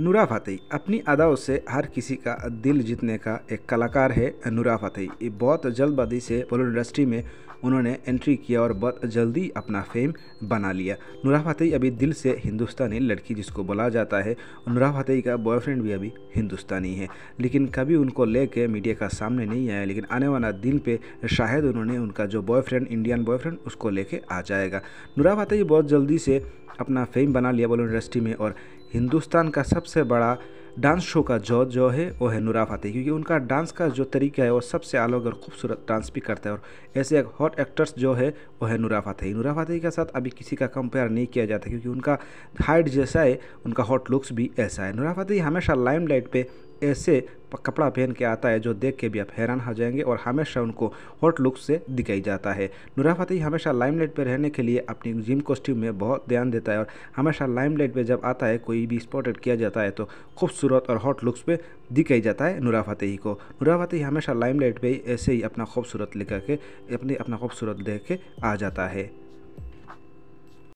नूरा फतेही अपनी अदाओं से हर किसी का दिल जीतने का एक कलाकार है नूरा फतेही ये बहुत जल्दबाजी से बॉलीवुड इंडस्ट्री में उन्होंने एंट्री किया और बहुत जल्दी अपना फेम बना लिया नूरा फतेही अभी दिल से हिंदुस्तानी लड़की जिसको बोला जाता है नूरा फतेही का बॉयफ्रेंड भी अभी हिंदुस्तानी है लेकिन कभी उनको कर मीडिया का सामने नहीं आया लेकिन आने वाला दिन पर शायद उन्होंने उनका जो बॉयफ्रेंड इंडियन बॉयफ्रेंड उसको कर आ जाएगा नूरा फतेही बहुत जल्दी से अपना फेम बना लिया बॉलीवुड इंडस्ट्री में और हिंदुस्तान का सबसे बड़ा डांस शो का जो जो है वो है नूरा फातेही क्योंकि उनका डांस का जो तरीका है वो सबसे अलग और खूबसूरत डांस भी करता है और ऐसे एक हॉट एक्टर्स जो है वो है नूरा फातेही नूरा फातेही के साथ अभी किसी का कंपेयर नहीं किया जाता क्योंकि उनका हाइट जैसा है उनका हॉट लुक्स भी ऐसा है नूरा फातेही हमेशा लाइट पर ऐसे कपड़ा पहन के आता है जो देख के भी आप हैरान हो जाएंगे और हमेशा उनको हॉट लुक से दिखाई जाता है नूरा फतेही हमेशा लाइमलाइट पर रहने के लिए अपनी जिम कॉस्ट्यूम में बहुत ध्यान देता है और हमेशा लाइमलाइट पर जब आता है कोई भी स्पॉटेड किया जाता है तो खूबसूरत और हॉट लुक्स पे दिखाई जाता है नूरा फतेही को नूरा फतेही हमेशा लाइमलाइट पर ऐसे ही अपना खूबसूरत लिखा के अपनी अपना खूबसूरत देख के आ जाता है